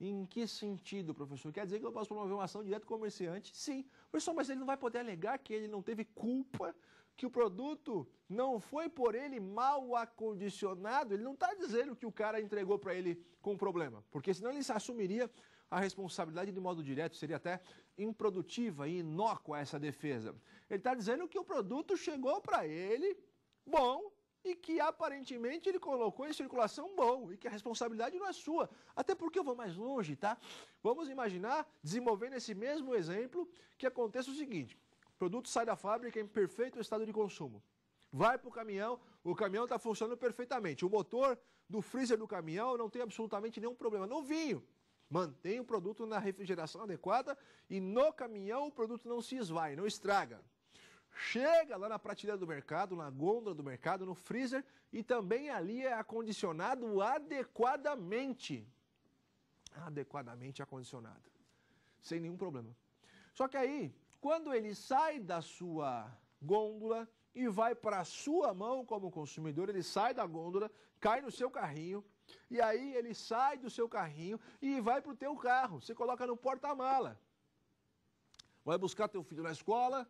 Em que sentido, professor? Quer dizer que eu posso promover uma ação direta com o comerciante? Sim. Professor, mas ele não vai poder alegar que ele não teve culpa, que o produto não foi por ele mal acondicionado. Ele não está dizendo que o cara entregou para ele com problema, porque senão ele se assumiria a responsabilidade de modo direto seria até improdutiva e inócua essa defesa. Ele está dizendo que o produto chegou para ele bom e que aparentemente ele colocou em circulação bom e que a responsabilidade não é sua. Até porque eu vou mais longe, tá? Vamos imaginar, desenvolvendo esse mesmo exemplo, que aconteça o seguinte: o produto sai da fábrica em perfeito estado de consumo. Vai para o caminhão, o caminhão está funcionando perfeitamente. O motor do freezer do caminhão não tem absolutamente nenhum problema. Novinho, Mantém o produto na refrigeração adequada e no caminhão o produto não se esvai, não estraga. Chega lá na prateleira do mercado, na gôndola do mercado, no freezer e também ali é acondicionado adequadamente. Adequadamente acondicionado. Sem nenhum problema. Só que aí, quando ele sai da sua gôndola e vai para a sua mão como consumidor, ele sai da gôndola, cai no seu carrinho, e aí ele sai do seu carrinho e vai para o teu carro. Você coloca no porta-mala. Vai buscar teu filho na escola,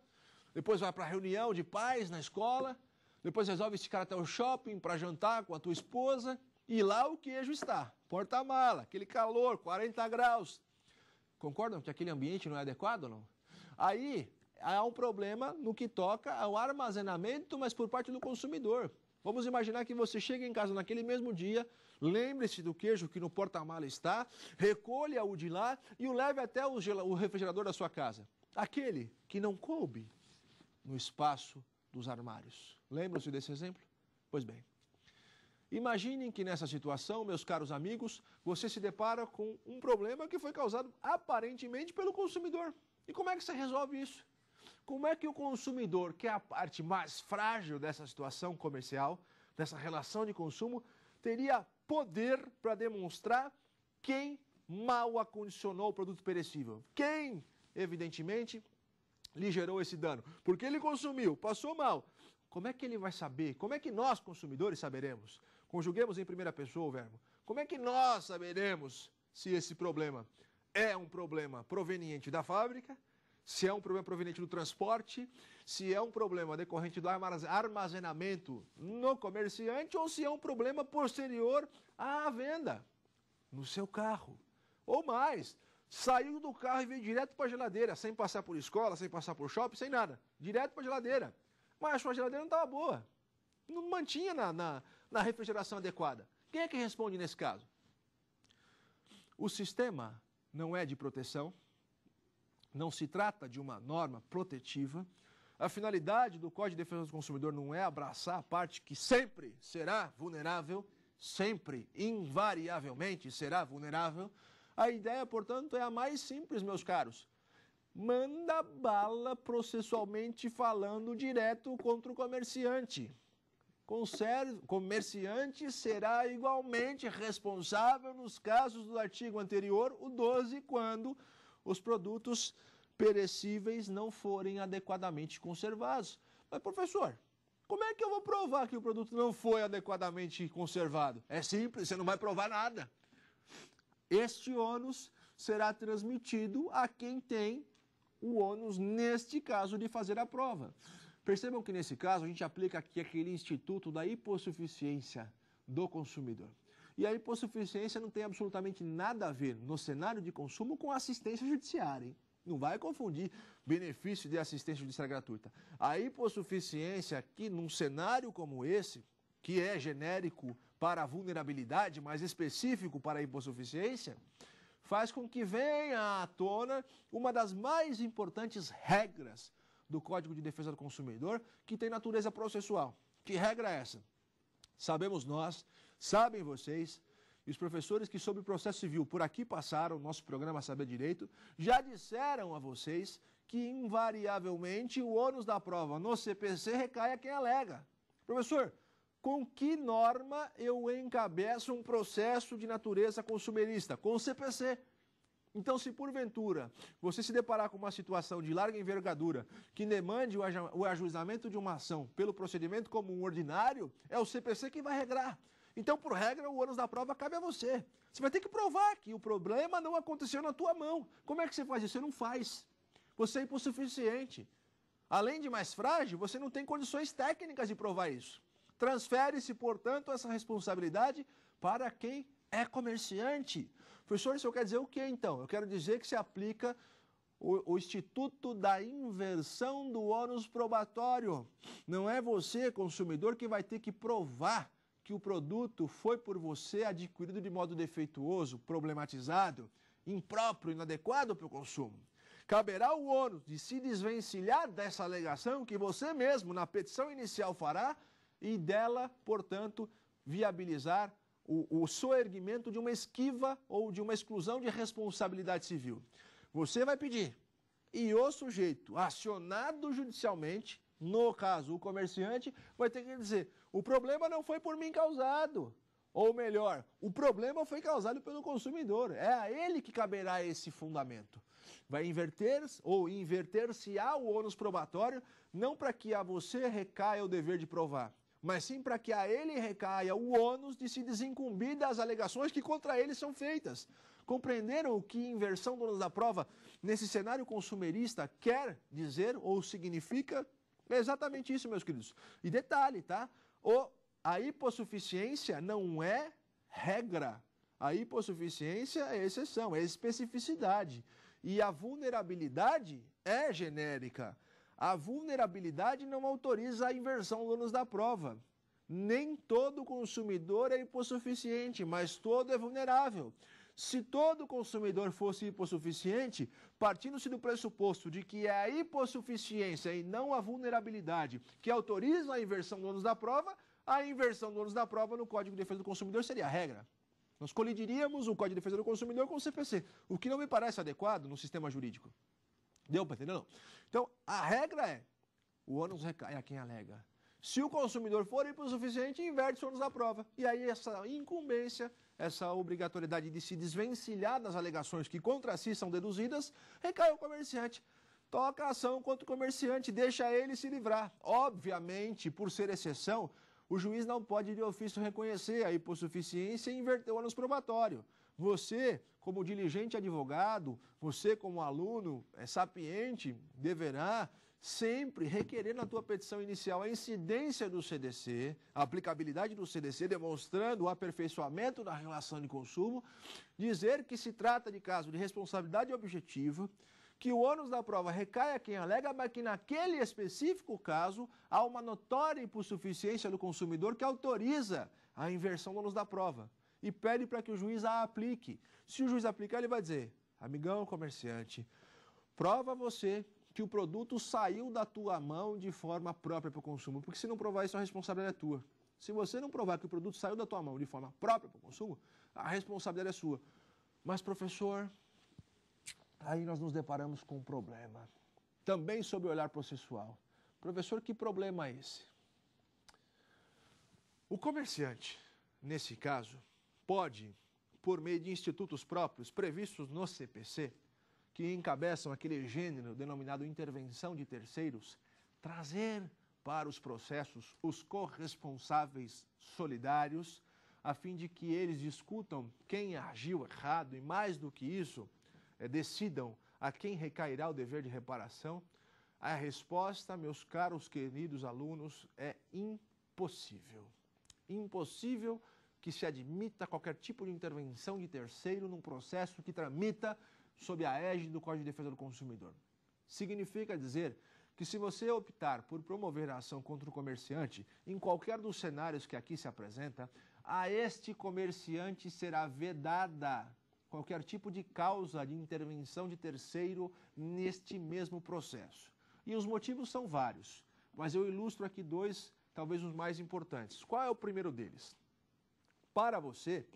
depois vai para a reunião de pais na escola, depois resolve ficar até o shopping para jantar com a tua esposa. E lá o queijo está, porta-mala, aquele calor, 40 graus. Concordam que aquele ambiente não é adequado, não? Aí há um problema no que toca ao armazenamento, mas por parte do consumidor. Vamos imaginar que você chega em casa naquele mesmo dia, Lembre-se do queijo que no porta-mala está, recolha-o de lá e o leve até o refrigerador da sua casa. Aquele que não coube no espaço dos armários. Lembram-se desse exemplo? Pois bem. Imaginem que nessa situação, meus caros amigos, você se depara com um problema que foi causado aparentemente pelo consumidor. E como é que você resolve isso? Como é que o consumidor, que é a parte mais frágil dessa situação comercial, dessa relação de consumo, teria poder para demonstrar quem mal acondicionou o produto perecível. Quem, evidentemente, lhe gerou esse dano. Porque ele consumiu, passou mal. Como é que ele vai saber? Como é que nós, consumidores, saberemos? Conjuguemos em primeira pessoa o verbo. Como é que nós saberemos se esse problema é um problema proveniente da fábrica se é um problema proveniente do transporte, se é um problema decorrente do armazenamento no comerciante ou se é um problema posterior à venda no seu carro. Ou mais, saiu do carro e veio direto para a geladeira, sem passar por escola, sem passar por shopping, sem nada. Direto para a geladeira. Mas a sua geladeira não estava boa. Não mantinha na, na, na refrigeração adequada. Quem é que responde nesse caso? O sistema não é de proteção não se trata de uma norma protetiva. A finalidade do Código de Defesa do Consumidor não é abraçar a parte que sempre será vulnerável, sempre, invariavelmente será vulnerável. A ideia, portanto, é a mais simples, meus caros. Manda bala processualmente falando direto contra o comerciante. Conserve, comerciante será igualmente responsável nos casos do artigo anterior, o 12, quando os produtos perecíveis não forem adequadamente conservados. Mas, professor, como é que eu vou provar que o produto não foi adequadamente conservado? É simples, você não vai provar nada. Este ônus será transmitido a quem tem o ônus, neste caso, de fazer a prova. Percebam que nesse caso a gente aplica aqui aquele instituto da hipossuficiência do consumidor. E a hipossuficiência não tem absolutamente nada a ver no cenário de consumo com assistência judiciária, hein? Não vai confundir benefício de assistência judiciária gratuita. A hipossuficiência aqui, num cenário como esse, que é genérico para a vulnerabilidade, mas específico para a hipossuficiência, faz com que venha à tona uma das mais importantes regras do Código de Defesa do Consumidor, que tem natureza processual. Que regra é essa? Sabemos nós Sabem vocês, e os professores que sobre o processo civil por aqui passaram, nosso programa Saber Direito, já disseram a vocês que invariavelmente o ônus da prova no CPC recai a quem alega. Professor, com que norma eu encabeço um processo de natureza consumerista? Com o CPC. Então, se porventura você se deparar com uma situação de larga envergadura que demande o ajuizamento de uma ação pelo procedimento comum ordinário, é o CPC que vai regrar. Então, por regra, o ônus da prova cabe a você. Você vai ter que provar que o problema não aconteceu na tua mão. Como é que você faz isso? Você não faz. Você é hipossuficiente. Além de mais frágil, você não tem condições técnicas de provar isso. Transfere-se, portanto, essa responsabilidade para quem é comerciante. Professor, isso quer dizer o que então? Eu quero dizer que se aplica o, o, Instituto da Inversão do ônus probatório. Não é você, consumidor, que vai ter que provar que o produto foi por você adquirido de modo defeituoso, problematizado, impróprio, inadequado para o consumo. Caberá o ônus de se desvencilhar dessa alegação que você mesmo, na petição inicial, fará e dela, portanto, viabilizar o, o soerguimento de uma esquiva ou de uma exclusão de responsabilidade civil. Você vai pedir e o sujeito acionado judicialmente no caso, o comerciante, vai ter que dizer: o problema não foi por mim causado. Ou melhor, o problema foi causado pelo consumidor. É a ele que caberá esse fundamento. Vai inverter ou inverter-se-á o ônus probatório, não para que a você recaia o dever de provar, mas sim para que a ele recaia o ônus de se desincumbir das alegações que contra ele são feitas. Compreenderam o que inversão do ônus da prova nesse cenário consumerista quer dizer ou significa? É exatamente isso, meus queridos. E detalhe, tá? O, a hipossuficiência não é regra. A hipossuficiência é exceção, é especificidade. E a vulnerabilidade é genérica. A vulnerabilidade não autoriza a inversão do ônus da prova. Nem todo consumidor é hipossuficiente, mas todo é vulnerável. Se todo consumidor fosse hipossuficiente, partindo-se do pressuposto de que é a hipossuficiência e não a vulnerabilidade que autoriza a inversão do ônus da prova, a inversão do ônus da prova no Código de Defesa do Consumidor seria a regra. Nós colidiríamos o Código de Defesa do Consumidor com o CPC, o que não me parece adequado no sistema jurídico. Deu para entender? Não. Então, a regra é: o ônus recai a quem alega. Se o consumidor for hipossuficiente, inverte o ônus da prova. E aí essa incumbência essa obrigatoriedade de se desvencilhar das alegações que contra si são deduzidas, recai ao comerciante. Toca a ação contra o comerciante, deixa ele se livrar. Obviamente, por ser exceção, o juiz não pode de ofício reconhecer a hipossuficiência e inverter o ânus probatório. Você, como diligente advogado, você como aluno é sapiente, deverá sempre requerer na tua petição inicial a incidência do CDC, a aplicabilidade do CDC, demonstrando o aperfeiçoamento da relação de consumo, dizer que se trata de caso de responsabilidade objetiva, que o ônus da prova recai a quem alega, mas que naquele específico caso há uma notória insuficiência do consumidor que autoriza a inversão do ônus da prova e pede para que o juiz a aplique. Se o juiz aplicar, ele vai dizer, amigão comerciante, prova você que o produto saiu da tua mão de forma própria para o consumo. Porque se não provar isso, a responsabilidade é tua. Se você não provar que o produto saiu da tua mão de forma própria para o consumo, a responsabilidade é sua. Mas, professor, aí nós nos deparamos com um problema. Também sob o olhar processual. Professor, que problema é esse? O comerciante, nesse caso, pode, por meio de institutos próprios previstos no CPC, que encabeçam aquele gênero denominado intervenção de terceiros, trazer para os processos os corresponsáveis solidários, a fim de que eles discutam quem agiu errado e, mais do que isso, eh, decidam a quem recairá o dever de reparação? A resposta, meus caros queridos alunos, é impossível. Impossível que se admita qualquer tipo de intervenção de terceiro num processo que tramita sob a égide do Código de Defesa do Consumidor. Significa dizer que se você optar por promover a ação contra o comerciante em qualquer dos cenários que aqui se apresenta, a este comerciante será vedada qualquer tipo de causa de intervenção de terceiro neste mesmo processo. E os motivos são vários, mas eu ilustro aqui dois, talvez os mais importantes. Qual é o primeiro deles? Para você,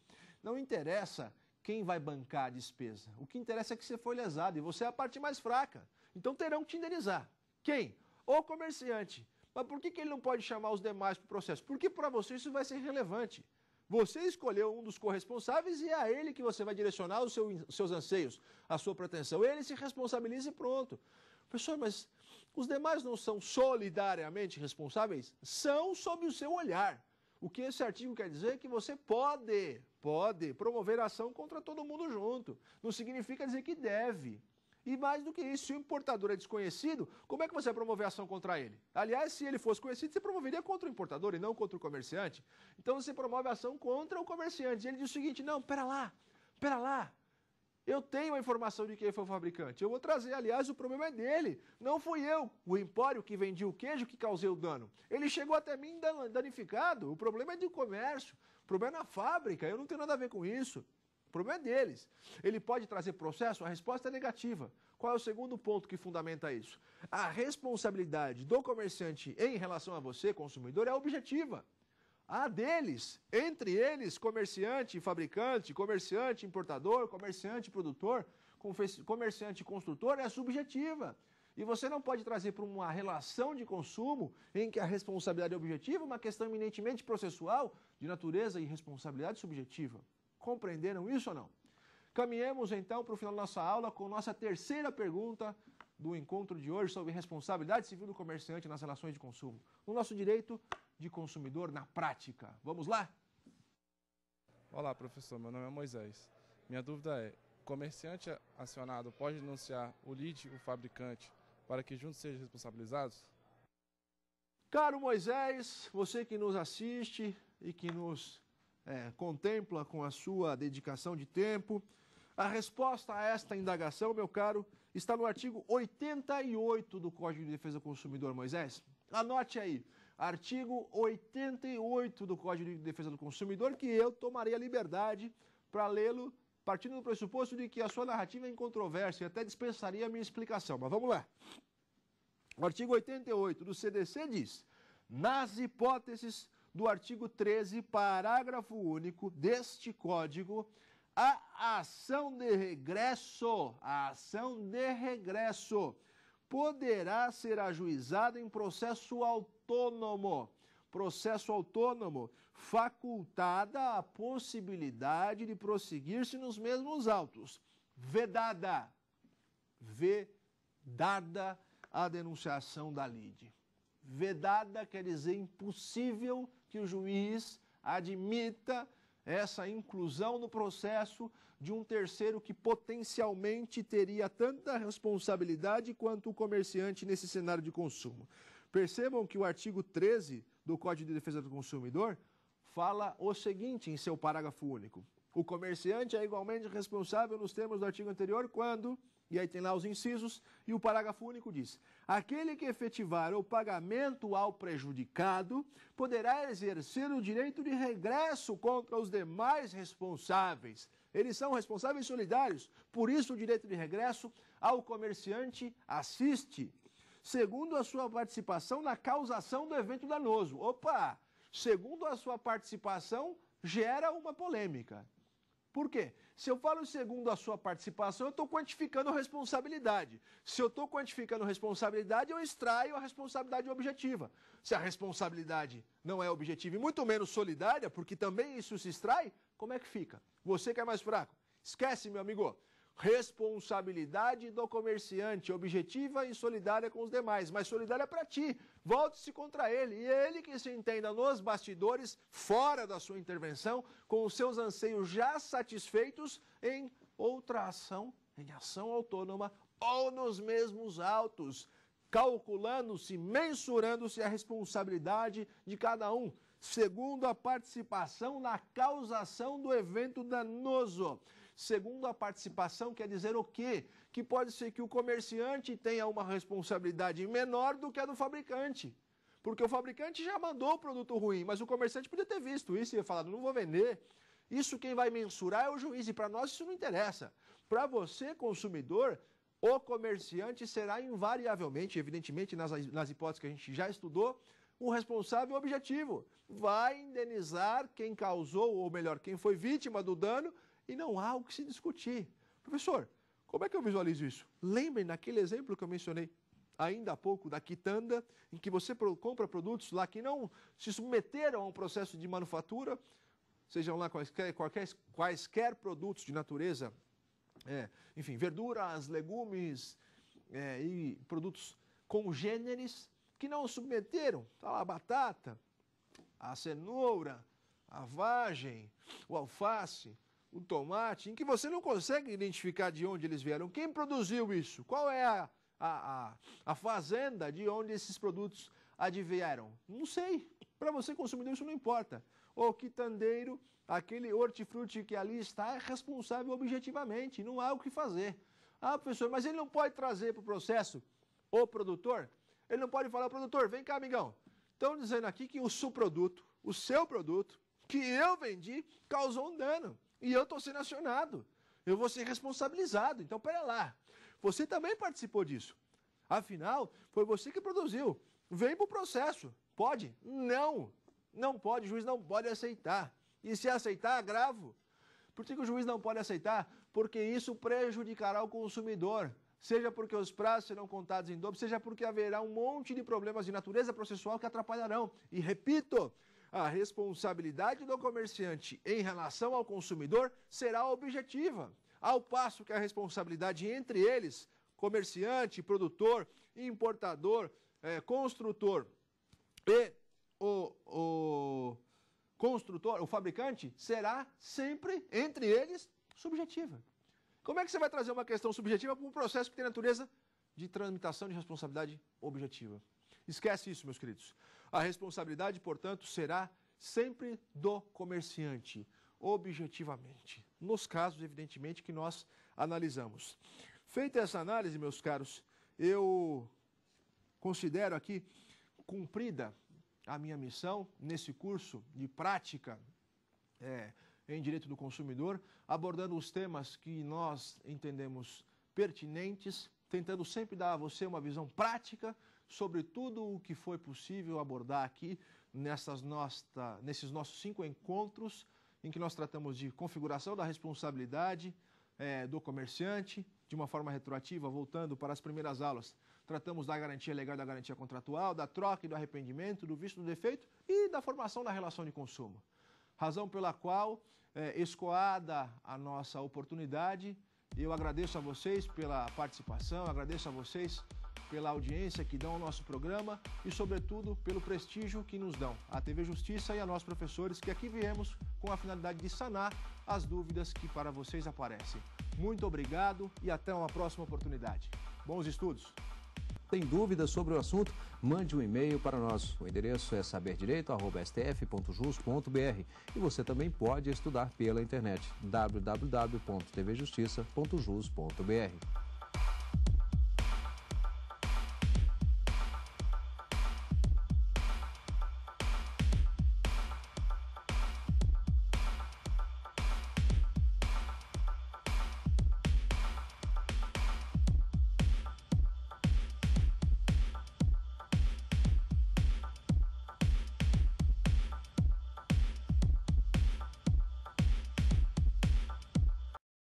não interessa quem vai bancar a despesa? O que interessa é que você foi lesado e você é a parte mais fraca. Então terão que te indenizar. Quem? O comerciante. Mas por que, que ele não pode chamar os demais para o processo? Porque para você isso vai ser relevante. Você escolheu um dos corresponsáveis e é a ele que você vai direcionar os, seu, os seus anseios, a sua pretensão. Ele se responsabiliza e pronto. Professor, mas os demais não são solidariamente responsáveis? São sob o seu olhar. O que esse artigo quer dizer é que você pode pode promover ação contra todo mundo junto. Não significa dizer que deve. E mais do que isso, se o importador é desconhecido, como é que você vai promover ação contra ele? Aliás, se ele fosse conhecido, você promoveria contra o importador e não contra o comerciante. Então você promove ação contra o comerciante. E ele diz o seguinte: não, pera lá, pera lá. Eu tenho a informação de quem foi o fabricante. Eu vou trazer, aliás, o problema é dele. Não fui eu, o empório que vendi o queijo, que causei o dano. Ele chegou até mim danificado. O problema é do comércio. O problema é na fábrica, eu não tenho nada a ver com isso. O problema é deles. Ele pode trazer processo? A resposta é negativa. Qual é o segundo ponto que fundamenta isso? A responsabilidade do comerciante em relação a você, consumidor, é objetiva. A deles, entre eles, comerciante, fabricante, comerciante, importador, comerciante, produtor, comerciante, construtor, é subjetiva. E você não pode trazer para uma relação de consumo em que a responsabilidade é objetiva uma questão eminentemente processual de natureza e responsabilidade subjetiva. Compreenderam isso ou não? Caminhemos então para o final da nossa aula com nossa terceira pergunta do encontro de hoje sobre responsabilidade civil do comerciante nas relações de consumo. No nosso direito de consumidor na prática. Vamos lá? Olá, professor. Meu nome é Moisés. Minha dúvida é: comerciante acionado pode denunciar o lead, o fabricante, para que juntos sejam responsabilizados? Caro Moisés, você que nos assiste e que nos é, contempla com a sua dedicação de tempo, a resposta a esta indagação, meu caro, está no artigo 88 do Código de Defesa do Consumidor, Moisés. Anote aí, artigo 88 do Código de Defesa do Consumidor, que eu tomarei a liberdade para lê-lo partindo do pressuposto de que a sua narrativa é incontroversa e até dispensaria a minha explicação. Mas vamos lá. O artigo 88 do CDC diz: nas hipóteses do artigo 13, parágrafo único deste código, a ação de regresso, a ação de regresso poderá ser ajuizada em processo autônomo processo autônomo, facultada a possibilidade de prosseguir-se nos mesmos autos. Vedada, vedada a denunciação da lide. Vedada quer dizer impossível que o juiz admita essa inclusão no processo de um terceiro que potencialmente teria tanta responsabilidade quanto o comerciante nesse cenário de consumo. Percebam que o artigo 13 do Código de Defesa do Consumidor fala o seguinte em seu parágrafo único: o comerciante é igualmente responsável nos termos do artigo anterior quando, e aí tem lá os incisos, e o parágrafo único diz: aquele que efetivar o pagamento ao prejudicado poderá exercer o direito de regresso contra os demais responsáveis. Eles são responsáveis solidários, por isso o direito de regresso ao comerciante assiste segundo a sua participação na causação do evento danoso. Opa! Segundo a sua participação, gera uma polêmica. Por quê? Se eu falo segundo a sua participação, eu estou quantificando responsabilidade. Se eu estou quantificando responsabilidade, eu extraio a responsabilidade objetiva. Se a responsabilidade não é objetiva e muito menos solidária, porque também isso se extrai, como é que fica? Você que é mais fraco. Esquece, meu amigo. Responsabilidade do comerciante, objetiva e solidária com os demais, mas solidária para ti. Volte-se contra ele. E é ele que se entenda nos bastidores, fora da sua intervenção, com os seus anseios já satisfeitos em outra ação, em ação autônoma ou nos mesmos autos, calculando-se, mensurando-se a responsabilidade de cada um, segundo a participação na causação do evento danoso. Segundo a participação, quer dizer o quê? Que pode ser que o comerciante tenha uma responsabilidade menor do que a do fabricante. Porque o fabricante já mandou o produto ruim, mas o comerciante podia ter visto isso e falado, não vou vender. Isso quem vai mensurar é o juiz, e para nós isso não interessa. Para você, consumidor, o comerciante será invariavelmente, evidentemente, nas, nas hipóteses que a gente já estudou, o responsável objetivo. Vai indenizar quem causou, ou melhor, quem foi vítima do dano, e não há o que se discutir. Professor, como é que eu visualizo isso? Lembrem naquele exemplo que eu mencionei ainda há pouco da quitanda, em que você compra produtos lá que não se submeteram a um processo de manufatura, sejam lá quaisquer, quaisquer produtos de natureza, é, enfim, verduras, legumes é, e produtos congêneres que não submeteram, tá lá a batata, a cenoura, a vagem, o alface, o tomate, em que você não consegue identificar de onde eles vieram. Quem produziu isso? Qual é a, a, a, a fazenda de onde esses produtos advieram? Não sei. Para você, consumidor, isso não importa. O quitandeiro, aquele hortifruti que ali está, é responsável objetivamente, não há o que fazer. Ah, professor, mas ele não pode trazer para o processo o produtor? Ele não pode falar, produtor, vem cá, amigão. Estão dizendo aqui que o seu produto, o seu produto, que eu vendi, causou um dano. E eu estou sendo acionado. Eu vou ser responsabilizado. Então, pera lá. Você também participou disso. Afinal, foi você que produziu. Vem para o processo. Pode? Não. Não pode. O juiz não pode aceitar. E se aceitar, agravo. Por que, que o juiz não pode aceitar? Porque isso prejudicará o consumidor seja porque os prazos serão contados em dobro, seja porque haverá um monte de problemas de natureza processual que atrapalharão. E repito, a responsabilidade do comerciante em relação ao consumidor será objetiva, ao passo que a responsabilidade entre eles, comerciante, produtor, importador, é, construtor e o, o construtor, o fabricante, será sempre entre eles subjetiva. Como é que você vai trazer uma questão subjetiva para um processo que tem natureza de tramitação de responsabilidade objetiva? Esquece isso, meus queridos. A responsabilidade, portanto, será sempre do comerciante, objetivamente, nos casos, evidentemente, que nós analisamos. Feita essa análise, meus caros, eu considero aqui cumprida a minha missão nesse curso de prática é, em direito do consumidor, abordando os temas que nós entendemos pertinentes, tentando sempre dar a você uma visão prática sobre tudo o que foi possível abordar aqui nessas nossa, nesses nossos cinco encontros, em que nós tratamos de configuração da responsabilidade é, do comerciante, de uma forma retroativa, voltando para as primeiras aulas. Tratamos da garantia legal e da garantia contratual, da troca e do arrependimento, do visto do defeito e da formação da relação de consumo. Razão pela qual, é, escoada a nossa oportunidade, eu agradeço a vocês pela participação, agradeço a vocês pela audiência que dão ao nosso programa e, sobretudo, pelo prestígio que nos dão, à TV Justiça e a nós professores que aqui viemos com a finalidade de sanar as dúvidas que para vocês aparecem. Muito obrigado e até uma próxima oportunidade. Bons estudos! Tem dúvidas sobre o assunto? Mande um e-mail para nós. O endereço é saberdireito.stf.jus.br e você também pode estudar pela internet www.tvjustiça.jus.br.